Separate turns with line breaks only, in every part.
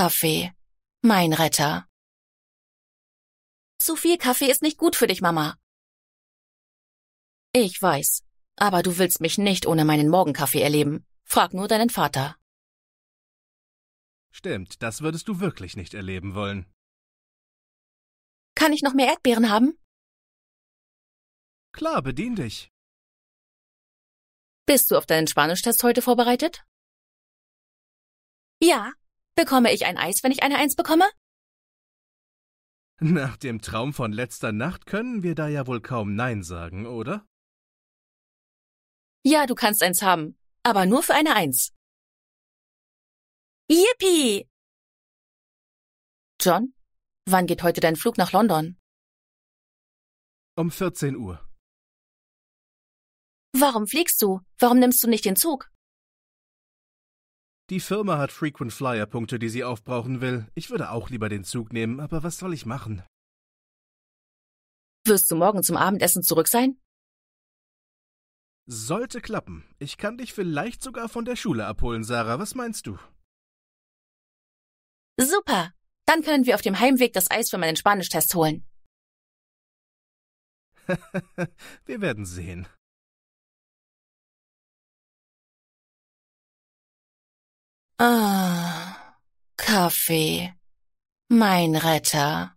Kaffee. Mein Retter. Zu viel Kaffee ist nicht gut für dich, Mama. Ich
weiß, aber du willst mich nicht ohne meinen Morgenkaffee erleben. Frag nur deinen Vater.
Stimmt, das würdest du wirklich nicht erleben wollen.
Kann ich noch mehr Erdbeeren haben? Klar, bedien dich. Bist du auf deinen Spanisch-Test heute vorbereitet? Ja, Bekomme ich ein Eis, wenn ich eine Eins bekomme?
Nach dem Traum von letzter Nacht können wir da ja wohl kaum Nein sagen, oder?
Ja, du kannst eins haben, aber nur für eine Eins. Yippie! John, wann geht heute dein Flug nach London? Um 14 Uhr. Warum fliegst du? Warum nimmst du nicht den Zug?
Die Firma hat Frequent Flyer Punkte, die sie aufbrauchen will. Ich würde auch lieber den Zug nehmen, aber was soll ich machen?
Wirst du morgen zum Abendessen zurück sein?
Sollte klappen. Ich kann dich vielleicht sogar von der Schule abholen, Sarah. Was meinst du?
Super. Dann können wir auf dem Heimweg das Eis für meinen
Spanischtest holen.
wir werden sehen.
Ah, Kaffee, mein Retter.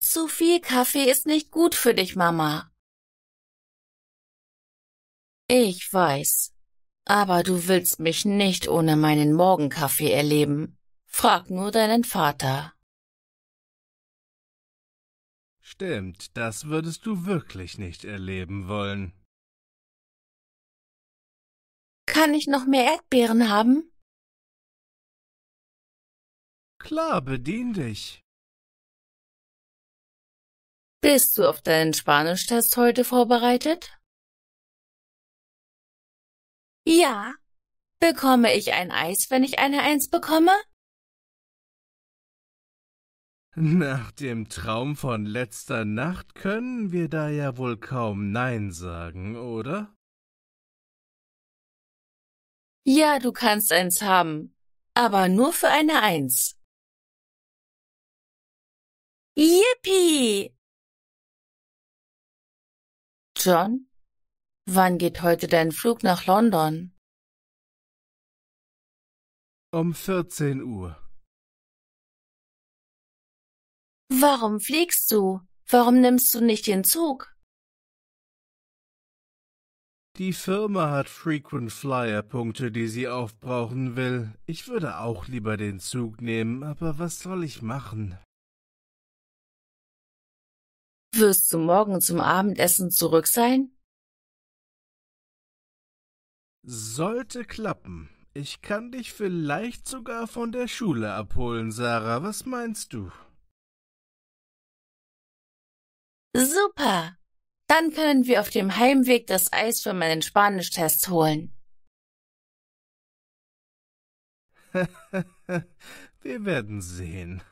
Zu viel Kaffee ist nicht gut für dich, Mama. Ich weiß, aber
du willst mich nicht ohne meinen Morgenkaffee erleben. Frag nur deinen Vater.
Stimmt, das würdest du
wirklich nicht erleben wollen. Kann ich noch mehr Erdbeeren haben? Klar, bedien dich. Bist du auf deinen Spanisch-Test heute vorbereitet? Ja. Bekomme ich ein Eis, wenn ich eine Eins bekomme?
Nach dem Traum von letzter Nacht können wir da ja wohl kaum Nein sagen, oder?
Ja, du kannst eins haben, aber nur für eine Eins. Yippie! John, wann geht heute dein Flug nach London? Um 14 Uhr. Warum fliegst du? Warum nimmst du nicht den Zug?
Die Firma hat Frequent-Flyer-Punkte, die sie aufbrauchen will. Ich würde auch lieber den Zug nehmen, aber was soll ich machen?
Wirst du morgen zum Abendessen zurück sein?
Sollte klappen. Ich kann dich vielleicht sogar von der Schule abholen, Sarah. Was meinst du?
Super!
Dann können wir auf dem Heimweg das Eis für meinen Spanischtest holen.
wir werden sehen.